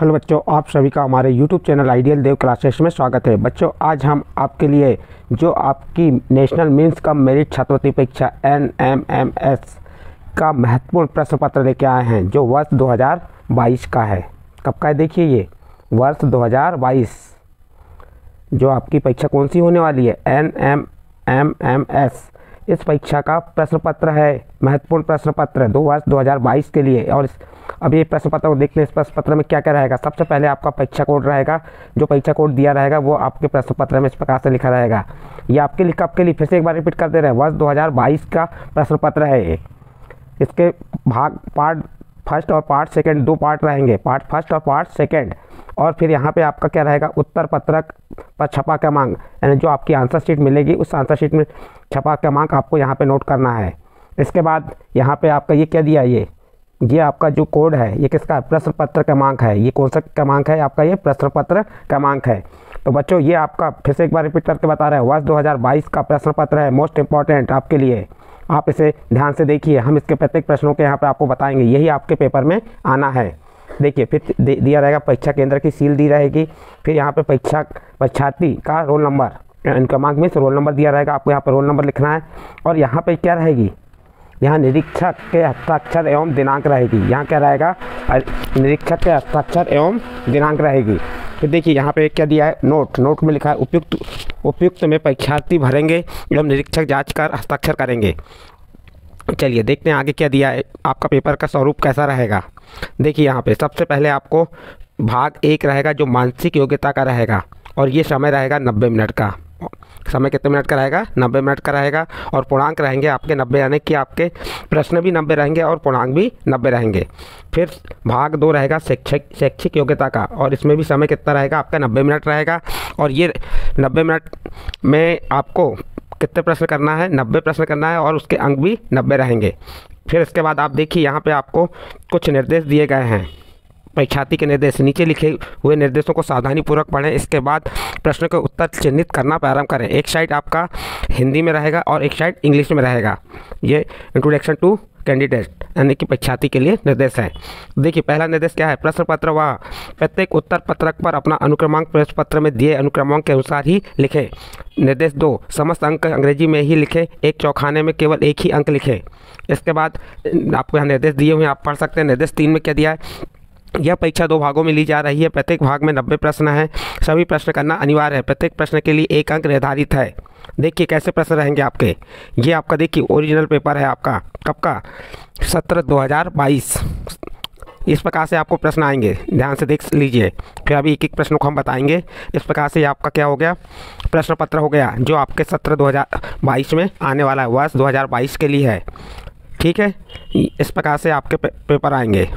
hello बच्चों आप सभी का हमारे YouTube channel ideal Dev classes में स्वागत है बच्चों आज हम आपके लिए जो आपकी नेशनल मीन्स का मेरिट छात्रवृत्ति परीक्षा एन एम एम एस का महत्वपूर्ण प्रश्न पत्र लेके आए हैं जो वर्ष 2022 का है कब का है देखिए ये वर्ष 2022 जो आपकी परीक्षा कौन सी होने वाली है N M M M S इस परीक्षा का प्रश्न पत्र है महत्वपूर्ण प्रश्न पत्र दो वर्ष बाईस के लिए और अब ये प्रश्न पत्र को देख लें इस प्रश्न पत्र में क्या क्या रहेगा सबसे पहले आपका परीक्षा कोड रहेगा जो परीक्षा कोड दिया रहेगा वो आपके प्रश्न पत्र में इस प्रकार से लिखा रहेगा ये आपके लिए आपके लिए फिर से एक बार रिपीट कर दे रहे हैं वर्ष 2022 का प्रश्न पत्र है ये इसके भाग पार्ट फर्स्ट और पार्ट सेकेंड दो पार्ट रहेंगे पार्ट फर्स्ट और पार्ट सेकेंड और फिर यहाँ पर आपका क्या रहेगा उत्तर पत्रक पर छपा का मांग यानी जो आपकी आंसर शीट मिलेगी उस आंसर शीट में छपा क्रमांक आपको यहाँ पे नोट करना है इसके बाद यहाँ पे आपका ये क्या दिया ये ये आपका जो कोड है ये किसका प्रश्न पत्र क्रमांक है ये कौन सा क्रमांक है आपका ये प्रश्न पत्र क्रमांक है तो बच्चों ये आपका फिर से एक बार रिपीट करके बता रहे हैं वर्ष दो का प्रश्न पत्र है मोस्ट इंपॉर्टेंट आपके लिए आप इसे ध्यान से देखिए हम इसके प्रत्येक प्रश्नों के यहाँ पर आपको बताएंगे यही आपके पेपर में आना है देखिए फिर दिया रहेगा परीक्षा केंद्र की सील दी रहेगी फिर यहाँ पे परीक्षा परीक्षार्थी का रोल नंबर क्रमांक में से रोल नंबर दिया रहेगा आपको यहाँ पर रोल नंबर लिखना है और यहाँ पर क्या रहेगी यहाँ निरीक्षक के हस्ताक्षर एवं दिनांक रहेगी यहाँ क्या रहेगा निरीक्षक के हस्ताक्षर एवं दिनांक रहेगी फिर तो देखिए यहाँ पे क्या दिया है नोट नोट में लिखा है उपयुक्त उपयुक्त में परीक्षार्थी भरेंगे एवं निरीक्षक जाँच कर हस्ताक्षर करेंगे चलिए देखते हैं आगे क्या दिया है आपका पेपर का स्वरूप कैसा रहेगा देखिए यहाँ पर सबसे पहले आपको भाग एक रहेगा जो मानसिक योग्यता का रहेगा और ये समय रहेगा नब्बे मिनट का समय कितने मिनट का रहेगा नब्बे मिनट का रहेगा और पूर्णांक रहेंगे आपके नब्बे यानी कि आपके प्रश्न भी नब्बे रहेंगे और पूर्णांक भी नब्बे रहेंगे फिर भाग दो रहेगा शैक्षिक शैक्षिक योग्यता का और इसमें भी समय कितना रहेगा आपका नब्बे मिनट रहेगा और ये नब्बे मिनट में आपको कितने प्रश्न करना है नब्बे प्रश्न करना है और उसके अंक भी नब्बे रहेंगे फिर इसके बाद आप देखिए यहाँ पर आपको कुछ निर्देश दिए गए हैं परीक्षार्थी के निर्देश नीचे लिखे हुए निर्देशों को सावधानीपूर्वक पढ़ें इसके बाद प्रश्न के उत्तर चिन्हित करना प्रारंभ करें एक साइड आपका हिंदी में रहेगा और एक साइड इंग्लिश में रहेगा ये इंट्रोडक्शन टू कैंडिडेट यानी कि परीक्षार्थी के लिए निर्देश है देखिए पहला निर्देश क्या है प्रश्न पत्र व प्रत्येक उत्तर पत्रक पर अपना अनुक्रमांक प्रश्न पत्र में दिए अनुक्रमांक के अनुसार ही लिखें निर्देश दो समस्त अंक अंग्रेजी में ही लिखें एक चौखाने में केवल एक ही अंक लिखें इसके बाद आपको यहाँ निर्देश दिए हुए आप पढ़ सकते हैं निर्देश तीन में क्या दिया है यह परीक्षा दो भागों में ली जा रही है प्रत्येक भाग में नब्बे प्रश्न हैं सभी प्रश्न करना अनिवार्य है प्रत्येक प्रश्न के लिए एक अंक निर्धारित है देखिए कैसे प्रश्न रहेंगे आपके ये आपका देखिए ओरिजिनल पेपर है आपका कब का सत्रह दो हज़ार बाईस इस प्रकार से आपको प्रश्न आएंगे ध्यान से देख लीजिए फिर अभी एक एक प्रश्नों को हम बताएंगे इस प्रकार से आपका क्या हो गया प्रश्न पत्र हो गया जो आपके सत्र बाईस में आने वाला है वर्ष बाईस के लिए है ठीक है इस प्रकार से आपके पेपर आएंगे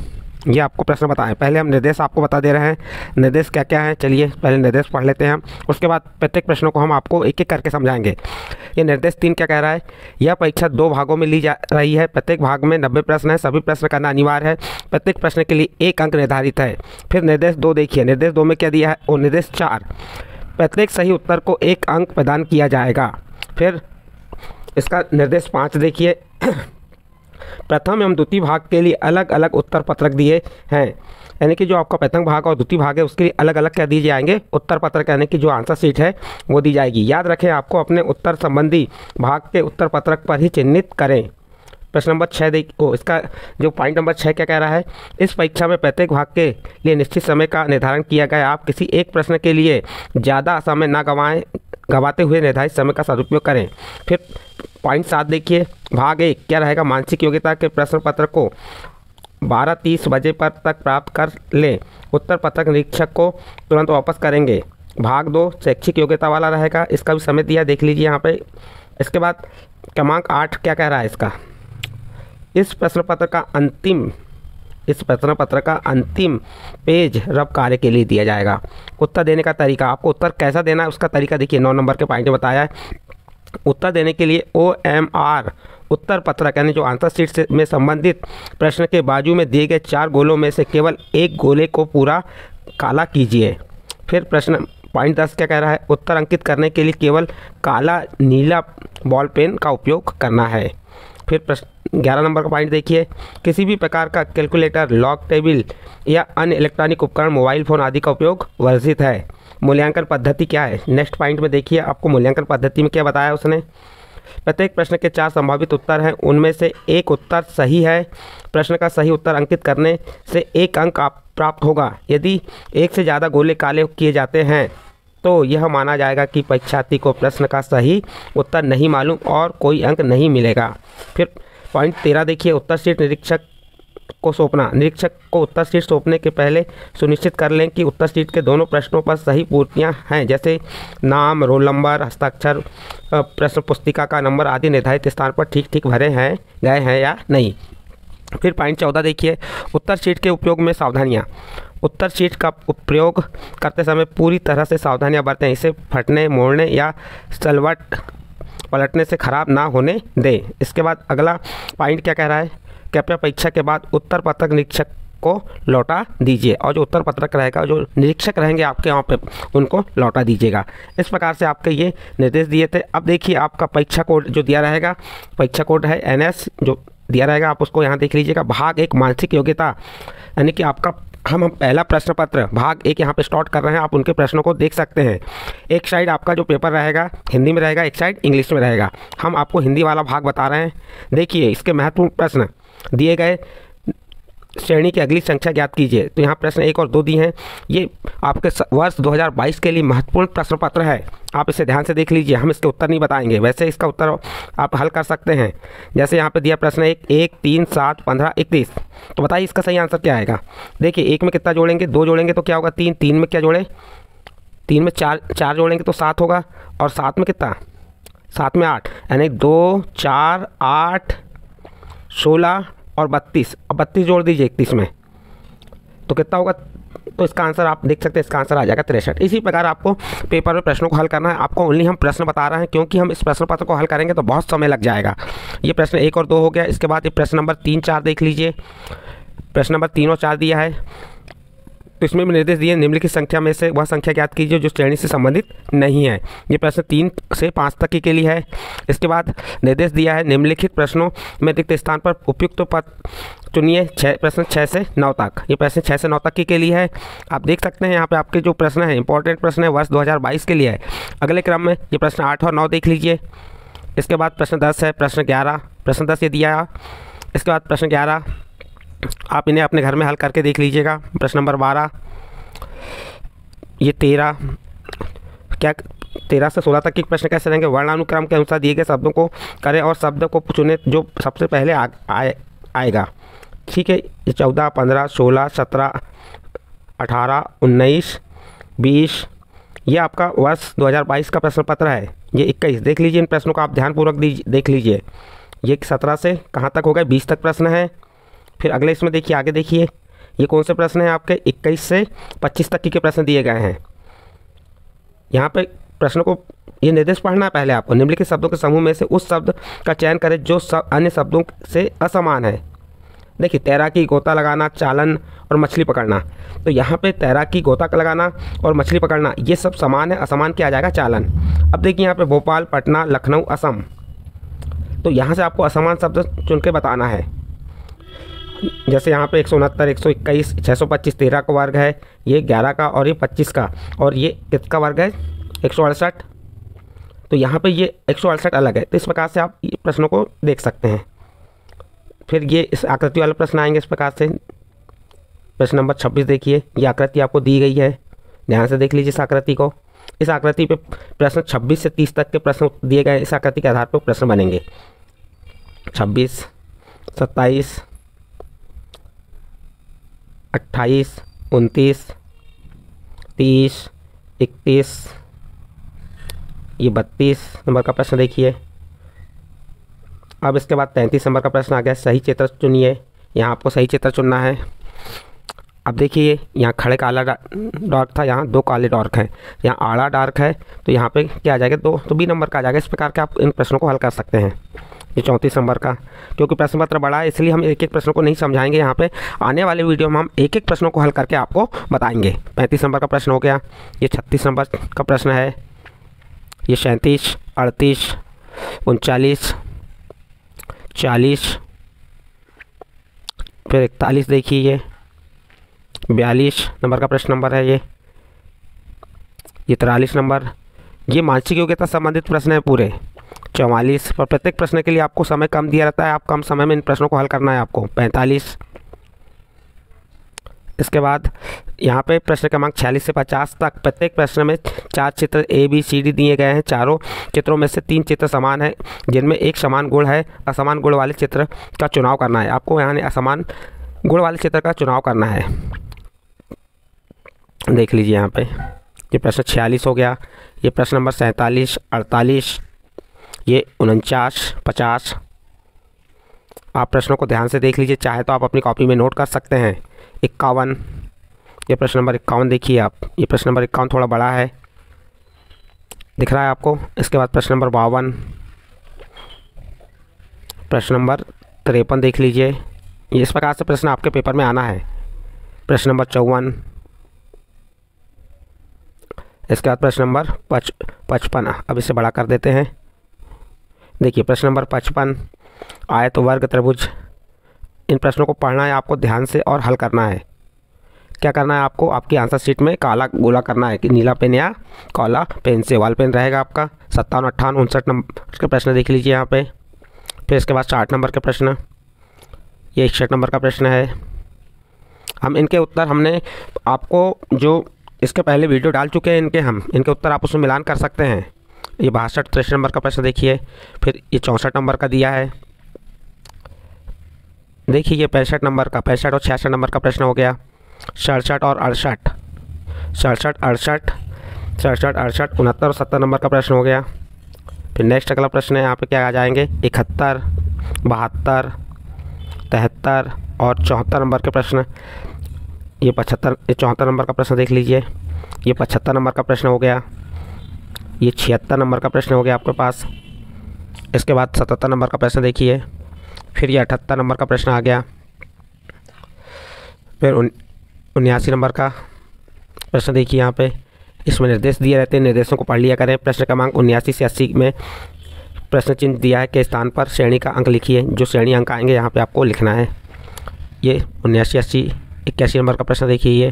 ये आपको प्रश्न बताएं पहले हम निर्देश आपको बता दे रहे हैं निर्देश क्या क्या है चलिए पहले निर्देश पढ़ लेते हैं उसके बाद प्रत्येक प्रश्नों को हम आपको एक एक करके समझाएंगे ये निर्देश तीन क्या कह रहा है यह परीक्षा दो भागों में ली जा रही है प्रत्येक भाग में नब्बे प्रश्न है सभी प्रश्न करना अनिवार्य है प्रत्येक प्रश्न के लिए एक अंक निर्धारित है फिर निर्देश दो देखिए निर्देश दो में क्या दिया है और निर्देश चार प्रत्येक सही उत्तर को एक अंक प्रदान किया जाएगा फिर इसका निर्देश पाँच देखिए प्रथम एवं द्वितीय भाग के लिए अलग अलग उत्तर पत्रक दिए हैं यानी कि जो आपका प्रथम भाग और द्वितीय भाग है उसके लिए अलग अलग क्या दिए जाएंगे उत्तर पत्रक यानी कि जो आंसर सीट है वो दी जाएगी याद रखें आपको अपने उत्तर संबंधी भाग के उत्तर पत्रक पर ही चिन्हित करें प्रश्न नंबर छः देख को इसका जो पॉइंट नंबर छः क्या कह रहा है इस परीक्षा में प्रत्येक भाग के लिए निश्चित समय का निर्धारण किया गया आप किसी एक प्रश्न के लिए ज़्यादा समय ना गंवाएं गंवाते हुए निर्धारित समय का सदुपयोग करें फिर पॉइंट सात देखिए भाग एक क्या रहेगा मानसिक योग्यता के प्रश्न पत्र को बारह तीस बजे पर तक प्राप्त कर लें उत्तर पत्रक निरीक्षक को तुरंत वापस करेंगे भाग दो शैक्षिक योग्यता वाला रहेगा इसका भी समय दिया देख लीजिए यहाँ पे इसके बाद क्रमांक आठ क्या कह रहा है इसका इस प्रश्न पत्र का अंतिम इस प्रश्न पत्र का अंतिम पेज रब कार्य के लिए दिया जाएगा उत्तर देने का तरीका आपको उत्तर कैसा देना है उसका तरीका देखिए नौ नंबर के पॉइंट में बताया है उत्तर देने के लिए ओ एम आर उत्तर पत्रक यानी जो आंसर शीट से में संबंधित प्रश्न के बाजू में दिए गए चार गोलों में से केवल एक गोले को पूरा काला कीजिए फिर प्रश्न पॉइंट दस क्या कह रहा है उत्तर अंकित करने के लिए केवल काला नीला बॉल पेन का उपयोग करना है फिर प्रश्न ग्यारह नंबर का पॉइंट देखिए किसी भी प्रकार का कैलकुलेटर लॉक टेबल या अन्य इलेक्ट्रॉनिक उपकरण मोबाइल फ़ोन आदि का उपयोग वर्जित है मूल्यांकन पद्धति क्या है नेक्स्ट पॉइंट में देखिए आपको मूल्यांकन पद्धति में क्या बताया उसने प्रत्येक प्रश्न के चार संभावित उत्तर हैं उनमें से एक उत्तर सही है प्रश्न का सही उत्तर अंकित करने से एक अंक आप प्राप्त होगा यदि एक से ज़्यादा गोले काले किए जाते हैं तो यह माना जाएगा कि परीक्षार्थी को प्रश्न का सही उत्तर नहीं मालूम और कोई अंक नहीं मिलेगा फिर पॉइंट तेरह देखिए उत्तर सीट निरीक्षक को सौंपना निरीक्षक को उत्तर सीट सौंपने के पहले सुनिश्चित कर लें कि उत्तर सीट के दोनों प्रश्नों पर सही पूर्तियां हैं जैसे नाम रोल नंबर हस्ताक्षर प्रश्न पुस्तिका का नंबर आदि निर्धारित स्थान पर ठीक ठीक भरे हैं गए हैं या नहीं फिर पॉइंट चौदह देखिए उत्तर सीट के उपयोग में सावधानियाँ उत्तर सीट का उपयोग करते समय पूरी तरह से सावधानियां बरतें इसे फटने मोड़ने या सलवट पलटने से ख़राब ना होने दें इसके बाद अगला पॉइंट क्या कह रहा है कृपया परीक्षा के बाद उत्तर पत्रक निरीक्षक को लौटा दीजिए और जो उत्तर पत्रक रहेगा जो निरीक्षक रहेंगे आपके यहाँ पे उनको लौटा दीजिएगा इस प्रकार से आपके ये निर्देश दिए थे अब देखिए आपका परीक्षा कोड जो दिया रहेगा परीक्षा कोड है एन जो दिया रहेगा आप उसको यहाँ देख लीजिएगा भाग एक मानसिक योग्यता यानी कि आपका हम हम पहला प्रश्न पत्र भाग एक यहाँ पे स्टार्ट कर रहे हैं आप उनके प्रश्नों को देख सकते हैं एक साइड आपका जो पेपर रहेगा हिंदी में रहेगा एक साइड इंग्लिश में रहेगा हम आपको हिंदी वाला भाग बता रहे हैं देखिए इसके महत्वपूर्ण प्रश्न दिए गए श्रेणी की अगली संख्या ज्ञात कीजिए तो यहाँ प्रश्न एक और दो दिए हैं ये आपके वर्ष 2022 के लिए महत्वपूर्ण प्रश्न पत्र है आप इसे ध्यान से देख लीजिए हम इसके उत्तर नहीं बताएंगे वैसे इसका उत्तर आप हल कर सकते हैं जैसे यहाँ पे दिया प्रश्न एक एक तीन सात पंद्रह इकतीस तो बताइए इसका सही आंसर क्या आएगा देखिए एक में कितना जोड़ेंगे दो जोड़ेंगे तो क्या होगा तीन तीन में क्या जोड़ें तीन में चार चार जोड़ेंगे तो सात होगा और सात में कितना सात में आठ यानी दो चार आठ सोलह और बत्तीस अब बत्तीस जोड़ दीजिए इकतीस में तो कितना होगा तो इसका आंसर आप देख सकते हैं इसका आंसर आ जाएगा तिरसठ इसी प्रकार आपको पेपर में प्रश्नों को हल करना है आपको ओनली हम प्रश्न बता रहे हैं क्योंकि हम इस प्रश्न पत्र को हल करेंगे तो बहुत समय लग जाएगा ये प्रश्न एक और दो हो गया इसके बाद ये प्रश्न नंबर तीन चार देख लीजिए प्रश्न नंबर तीन और चार दिया है तो इसमें भी निर्देश दिए निम्नलिखित संख्या में से वह संख्या ज्ञात कीजिए जो श्रेणी से संबंधित नहीं है ये प्रश्न तीन से पाँच तक के लिए है इसके बाद निर्देश दिया है निम्नलिखित प्रश्नों में रिक्त स्थान पर उपयुक्त पद चुनिए छः प्रश्न छः से नौ तक ये प्रश्न छः से नौ तक के लिए है आप देख सकते हैं यहाँ पे आपके जो प्रश्न है इंपॉर्टेंट प्रश्न है वर्ष 2022 के लिए है अगले क्रम में ये प्रश्न आठ और नौ देख लीजिए इसके बाद प्रश्न दस है प्रश्न ग्यारह प्रश्न दस ये दिया इसके बाद प्रश्न ग्यारह आप इन्हें अपने घर में हल करके देख लीजिएगा प्रश्न नंबर बारह ये तेरह क्या तेरह से सोलह तक के प्रश्न कैसे रहेंगे वर्णानुक्रम के अनुसार दिए गए शब्दों को करें और शब्द को चुने जो सबसे पहले आ, आए आएगा ठीक है ये चौदह पंद्रह सोलह सत्रह अठारह उन्नीस बीस ये आपका वर्ष 2022 का प्रश्न पत्र है ये 21 देख लीजिए इन प्रश्नों को आप ध्यानपूर्वक देख लीजिए ये 17 से कहाँ तक हो गए 20 तक प्रश्न है फिर अगले इसमें देखिए आगे देखिए ये कौन से प्रश्न हैं आपके 21 से 25 तक के प्रश्न दिए गए हैं यहाँ पे प्रश्नों को ये निर्देश पढ़ना है पहले आपको निम्नलिखित शब्दों के समूह में से उस शब्द का चयन करें जो सब अन्य शब्दों से असमान है देखिए तैराकी गोता लगाना चालन और मछली पकड़ना तो यहाँ पे तैराकी गोता लगाना और मछली पकड़ना ये सब समान है असमान किया जाएगा चालन अब देखिए यहाँ पे भोपाल पटना लखनऊ असम तो यहाँ से आपको असमान शब्द चुन के बताना है जैसे यहाँ पे एक सौ उनहत्तर एक सौ इक्कीस छः सौ पच्चीस तेरह का वर्ग है ये ग्यारह का और ये पच्चीस का और ये किसका वर्ग है एक सौ अड़सठ तो यहाँ पे ये एक सौ अड़सठ अलग है तो इस प्रकार से आप प्रश्नों को देख सकते हैं फिर ये इस आकृति वाले प्रश्न आएंगे इस प्रकार से प्रश्न नंबर छब्बीस देखिए ये आकृति आपको दी गई है ध्यान से देख लीजिए इस आकृति को इस आकृति पर प्रश्न छब्बीस से तीस तक के प्रश्न दिए गए इस आकृति के आधार पर प्रश्न बनेंगे छब्बीस सत्ताईस अट्ठाईस उनतीस तीस इकतीस ये बत्तीस नंबर का प्रश्न देखिए अब इसके बाद तैंतीस नंबर का प्रश्न आ गया सही चित्र चुनिए यहाँ आपको सही चित्र चुनना है अब देखिए यहाँ खड़े काला डार्क था यहाँ दो काले डार्क हैं यहाँ आड़ा डार्क है तो यहाँ पे क्या आ जाएगा दो तो बी नंबर का आ जाएगा इस प्रकार के आप इन प्रश्नों को हल कर सकते हैं ये चौंतीस नंबर का क्योंकि प्रश्न पत्र बड़ा है इसलिए हम एक एक प्रश्न को नहीं समझाएंगे यहाँ पे आने वाले वीडियो में हम एक एक प्रश्नों को हल करके आपको बताएंगे पैंतीस नंबर का प्रश्न हो गया ये छत्तीस नंबर का प्रश्न है ये सैंतीस अड़तीस उनचालीस चालीस फिर इकतालीस देखिए ये बयालीस नंबर का प्रश्न नंबर है ये ये तिरालीस नंबर ये मानसिक योग्यता संबंधित प्रश्न है पूरे चौवालीस और प्रत्येक प्रश्न के लिए आपको समय कम दिया रहता है आप कम समय में इन प्रश्नों को हल करना है आपको पैंतालीस इसके बाद यहाँ पे प्रश्न क्रमांक छियालीस से पचास तक प्रत्येक प्रश्न में चार चित्र ए बी सी डी दिए गए हैं चारों चित्रों में से तीन चित्र समान हैं जिनमें एक समान गुण है असमान गुण वाले चित्र का चुनाव करना है आपको यहाँ असमान गुण वाले चित्र का चुनाव करना है देख लीजिए यहाँ पे ये प्रश्न छियालीस हो गया ये प्रश्न नंबर सैंतालीस अड़तालीस ये उनचास पचास आप प्रश्नों को ध्यान से देख लीजिए चाहे तो आप अपनी कॉपी में नोट कर सकते हैं इक्यावन ये प्रश्न नंबर इक्यावन देखिए आप ये प्रश्न नंबर इक्यावन थोड़ा बड़ा है दिख रहा है आपको इसके बाद प्रश्न नंबर बावन प्रश्न नंबर तिरपन देख लीजिए इस प्रकार से प्रश्न आपके पेपर में आना है प्रश्न नंबर चौवन इसके बाद प्रश्न नंबर पच पचपन अब इसे बड़ा कर देते हैं देखिए प्रश्न नंबर पचपन आयत वर्ग त्रिभुज इन प्रश्नों को पढ़ना है आपको ध्यान से और हल करना है क्या करना है आपको आपकी आंसर शीट में काला गोला करना है कि नीला पेन या काला पेन से वाल पेन रहेगा आपका सत्तावन अट्ठावन उनसठ नंबर के प्रश्न देख लीजिए यहाँ पे फिर इसके बाद साठ नंबर के प्रश्न ये इकसठ नंबर का प्रश्न है हम इनके उत्तर हमने आपको जो इसके पहले वीडियो डाल चुके हैं इनके हम इनके उत्तर आप उसमें मिलान कर सकते हैं ये बासठ तिरसठ नंबर का प्रश्न देखिए फिर ये चौंसठ नंबर का दिया है देखिए ये पैंसठ नंबर का पैंसठ और छियासठ नंबर का प्रश्न हो गया सड़सठ और अड़सठ सड़सठ अड़सठ सड़सठ अड़सठ उनहत्तर और सत्तर नंबर का प्रश्न हो गया फिर नेक्स्ट अगला प्रश्न है यहाँ पे क्या आ जाएंगे इकहत्तर बहत्तर तिहत्तर और चौहत्तर नंबर के प्रश्न ये पचहत्तर ये चौहत्तर नंबर का प्रश्न देख लीजिए ये पचहत्तर नंबर का प्रश्न हो गया ये छिहत्तर नंबर का प्रश्न हो गया आपके पास इसके बाद सतहत्तर नंबर का प्रश्न देखिए फिर ये अठहत्तर नंबर का प्रश्न आ गया फिर उन उन्यासी नंबर का प्रश्न देखिए यहाँ पे इसमें निर्देश दिए रहते हैं निर्देशों को पढ़ लिया करें प्रश्न क्रमांक उन्यासी से अस्सी में प्रश्न चिन्ह दिया है कि स्थान पर श्रेणी का अंक लिखिए जो श्रेणी अंक आएंगे यहाँ पे आपको लिखना है ये उन्यासी अस्सी इक्यासी नंबर का प्रश्न देखिए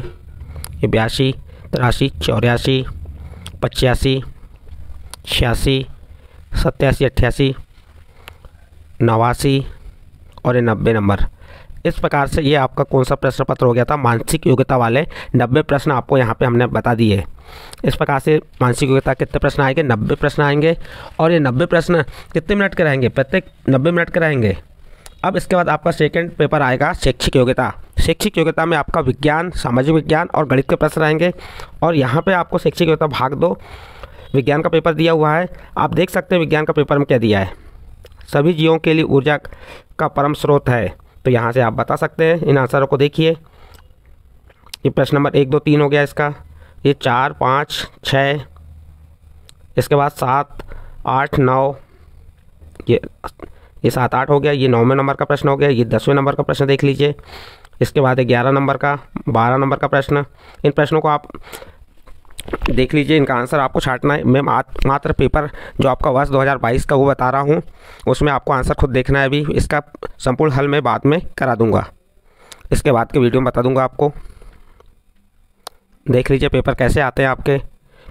ये बयासी तिरासी चौरासी पचासी छियासी सत्यासी अट्ठासी नवासी और ये नब्बे नंबर इस प्रकार से ये आपका कौन सा प्रश्न पत्र हो गया था मानसिक योग्यता वाले नब्बे प्रश्न आपको यहाँ पे हमने बता दिए इस प्रकार से मानसिक योग्यता कितने प्रश्न आएंगे नब्बे प्रश्न आएंगे और ये नब्बे प्रश्न कितने मिनट के रहेंगे प्रत्येक नब्बे मिनट के रहेंगे अब इसके बाद आपका सेकेंड पेपर आएगा शैक्षिक योग्यता शैक्षिक योग्यता में आपका विज्ञान सामाजिक विज्ञान और गणित के प्रश्न रहेंगे और यहाँ पर आपको शैक्षिक योग्यता भाग दो विज्ञान का पेपर दिया हुआ है आप देख सकते हैं विज्ञान का पेपर में क्या दिया है सभी जीवों के लिए ऊर्जा का परम स्रोत है तो यहाँ से आप बता सकते हैं इन आंसरों को देखिए ये प्रश्न नंबर एक दो तीन हो गया इसका ये चार पाँच छः इसके बाद सात आठ नौ ये ये सात आठ हो गया ये नौवें नंबर का प्रश्न हो गया ये दसवें नंबर का प्रश्न देख लीजिए इसके बाद ग्यारह नंबर का बारह नंबर का प्रश्न इन प्रश्नों को आप देख लीजिए इनका आंसर आपको छाटना है मैं मात्र पेपर जो आपका वर्ष 2022 का वो बता रहा हूँ उसमें आपको आंसर खुद देखना है अभी इसका संपूर्ण हल मैं बाद में करा दूँगा इसके बाद के वीडियो में बता दूँगा आपको देख लीजिए पेपर कैसे आते हैं आपके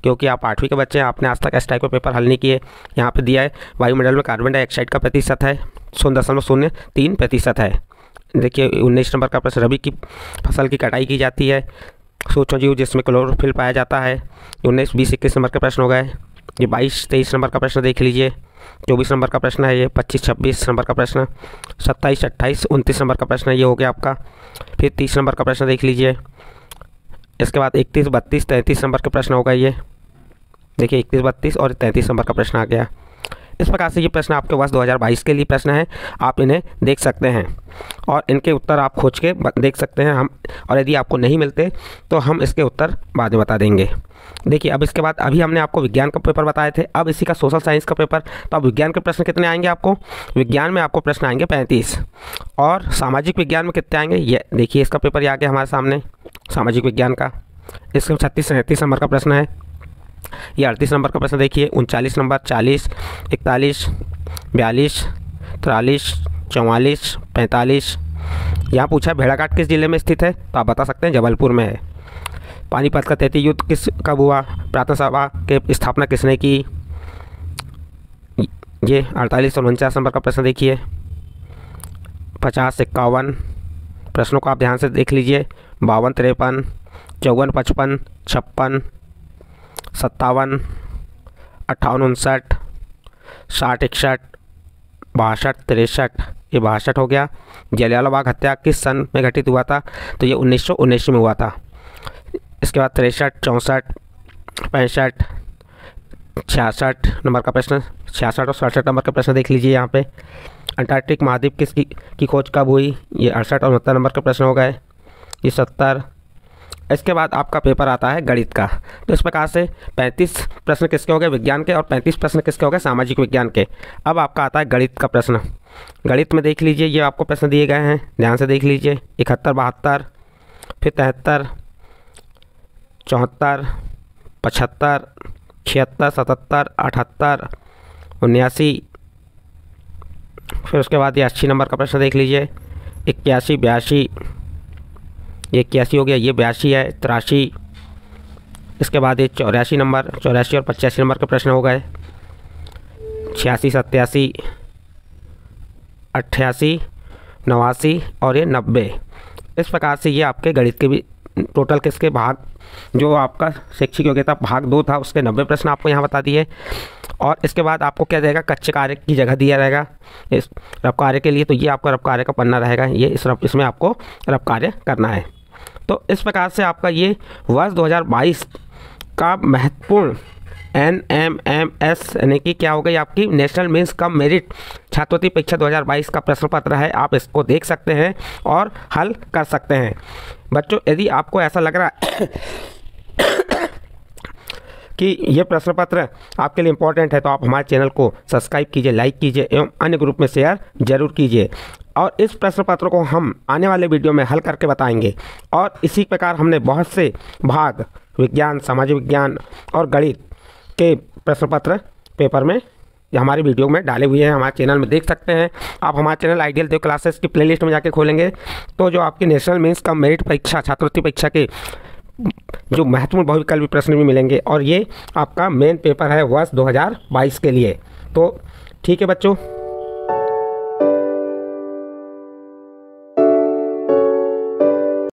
क्योंकि आप आठवीं के बच्चे हैं आपने आज तक इस टाइप का पेपर हल नहीं किए यहाँ पर दिया है वायुमंडल में कार्बन डाइऑक्साइड का प्रतिशत है शून्य दशमलव शून्य तीन प्रतिशत है देखिए उन्नीस नंबर का प्रश्न रबी की फसल की कटाई की जाती है सूक्ष्म जीव जिसमें क्लोरोफिल पाया जाता है उन्नीस बीस इक्कीस नंबर के प्रश्न हो गए ये बाईस तेईस नंबर का प्रश्न देख लीजिए चौबीस नंबर का प्रश्न है ये पच्चीस छब्बीस नंबर का प्रश्न सत्ताईस अट्ठाईस उनतीस नंबर का प्रश्न ये हो गया आपका फिर तीस नंबर का प्रश्न देख लीजिए इसके बाद इकतीस बत्तीस तैंतीस नंबर का प्रश्न होगा ये देखिए इकतीस बत्तीस और तैंतीस नंबर का प्रश्न आ गया इस प्रकार से ये प्रश्न आपके पास 2022 के लिए प्रश्न है आप इन्हें देख सकते हैं और इनके उत्तर आप खोज के देख सकते हैं हम और यदि आपको नहीं मिलते तो हम इसके उत्तर बाद में बता देंगे देखिए अब इसके बाद अभी हमने आपको विज्ञान का पेपर बताए थे अब इसी का सोशल साइंस का पेपर तो अब विज्ञान के प्रश्न कितने आएंगे आपको विज्ञान में आपको प्रश्न आएंगे पैंतीस और सामाजिक विज्ञान में कितने आएंगे ये देखिए इसका पेपर ये आ गया हमारे सामने सामाजिक विज्ञान का इसमें छत्तीस सैंतीस नंबर का प्रश्न है ये अड़तीस नंबर का प्रश्न देखिए उनचालीस नंबर चालीस इकतालीस बयालीस तिरालीस चौवालीस पैंतालीस यहाँ पूछा भेड़ाघाट किस जिले में स्थित है तो आप बता सकते हैं जबलपुर में है पानीपत का तैतीय युद्ध किस कब हुआ प्रार्थना सभा के स्थापना किसने की ये अड़तालीस और उनचास नंबर का प्रश्न देखिए पचास इक्यावन प्रश्नों को आप ध्यान से देख लीजिए बावन तिरपन चौवन पचपन छप्पन सत्तावन अट्ठावन उनसठ साठ इकसठ बासठ तिरसठ ये बासठ हो गया जलियालाबाग हत्या किस सन में घटित हुआ था तो ये उन्नीस में हुआ था इसके बाद तिरसठ चौंसठ पैंसठ छियासठ नंबर का प्रश्न छियासठ और सड़सठ नंबर का प्रश्न देख लीजिए यहाँ पे अंटार्कटिक महाद्वीप किसकी की खोज कब हुई ये अड़सठ और उनहत्तर नंबर का प्रश्न हो गए ये सत्तर इसके बाद आपका पेपर आता है गणित का तो इस प्रकार से 35 प्रश्न किसके हो गए विज्ञान के और 35 प्रश्न किसके हो गए सामाजिक विज्ञान के अब आपका आता है गणित का प्रश्न गणित में देख लीजिए ये आपको प्रश्न दिए गए हैं ध्यान से देख लीजिए इकहत्तर बहत्तर फिर तिहत्तर चौहत्तर पचहत्तर छिहत्तर सतहत्तर अठहत्तर उन्यासी फिर उसके बाद ये अस्सी नंबर का प्रश्न देख लीजिए इक्यासी बयासी ये इक्यासी हो गया ये बयासी है तिरासी इसके बाद ये चौरासी नंबर चौरासी और पचासी नंबर के प्रश्न हो गए छियासी सत्यासी अट्ठासी नवासी और ये नब्बे इस प्रकार से ये आपके गणित के भी टोटल किसके भाग जो आपका शैक्षिक योग्यता भाग दो था उसके नब्बे प्रश्न आपको यहाँ बता दिए और इसके बाद आपको क्या देगा कच्चे कार्य की जगह दिया रहेगा इस रफ कार्य के लिए तो ये आपका रफ कार्य का पन्ना रहेगा ये इस इसमें आपको रफ कार्य करना है तो इस प्रकार से आपका ये वर्ष 2022 का महत्वपूर्ण एन एम एम एस यानी कि क्या हो गई आपकी नेशनल मीन्स कम मेरिट छात्रवृत्ति परीक्षा 2022 का प्रश्न पत्र है आप इसको देख सकते हैं और हल कर सकते हैं बच्चों यदि आपको ऐसा लग रहा है कि ये प्रश्न पत्र आपके लिए इंपॉर्टेंट है तो आप हमारे चैनल को सब्सक्राइब कीजिए लाइक कीजिए एवं अन्य ग्रुप में शेयर जरूर कीजिए और इस प्रश्न पत्र को हम आने वाले वीडियो में हल करके बताएंगे और इसी प्रकार हमने बहुत से भाग विज्ञान सामाजिक विज्ञान और गणित के प्रश्न पत्र पेपर में हमारे वीडियो में डाले हुए हैं हमारे चैनल में देख सकते हैं आप हमारे चैनल आइडियल देव क्लासेस की प्लेलिस्ट में जाके खोलेंगे तो जो आपकी नेशनल मीन्स का मेरिट परीक्षा छात्रवृत्ति परीक्षा के जो महत्वपूर्ण बहुविकल्पी प्रश्न भी मिलेंगे और ये आपका मेन पेपर है वर्ष 2022 के लिए तो ठीक है बच्चों